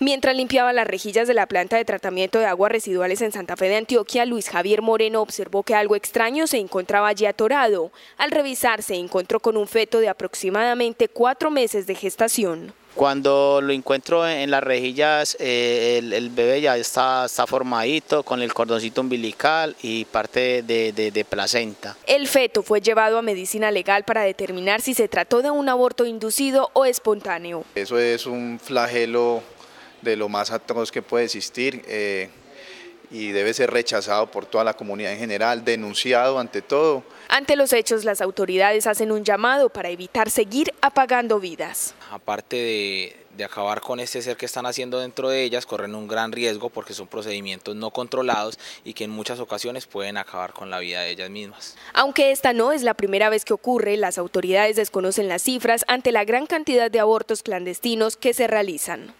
Mientras limpiaba las rejillas de la planta de tratamiento de aguas residuales en Santa Fe de Antioquia, Luis Javier Moreno observó que algo extraño se encontraba allí atorado. Al revisar se encontró con un feto de aproximadamente cuatro meses de gestación. Cuando lo encuentro en las rejillas, eh, el, bebé ya está, está formadito con el cordoncito umbilical y parte de, de, placenta. El feto fue llevado a medicina legal para determinar si se trató de un aborto inducido o espontáneo. Eso es un flagelo de lo más atroz que puede existir eh, y debe ser rechazado por toda la comunidad en general, denunciado ante todo. Ante los hechos, las autoridades hacen un llamado para evitar seguir apagando vidas. Aparte de, de acabar con este ser que están haciendo dentro de ellas, corren un gran riesgo porque son procedimientos no controlados y que en muchas ocasiones pueden acabar con la vida de ellas mismas. Aunque esta no es la primera vez que ocurre, las autoridades desconocen las cifras ante la gran cantidad de abortos clandestinos que se realizan.